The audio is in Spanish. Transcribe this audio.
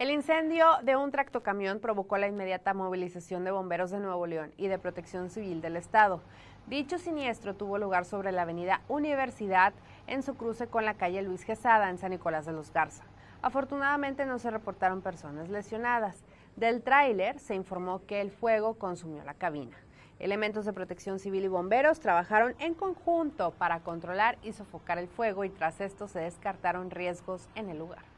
El incendio de un tractocamión provocó la inmediata movilización de bomberos de Nuevo León y de Protección Civil del Estado. Dicho siniestro tuvo lugar sobre la avenida Universidad en su cruce con la calle Luis Quesada en San Nicolás de los Garza. Afortunadamente no se reportaron personas lesionadas. Del tráiler se informó que el fuego consumió la cabina. Elementos de protección civil y bomberos trabajaron en conjunto para controlar y sofocar el fuego y tras esto se descartaron riesgos en el lugar.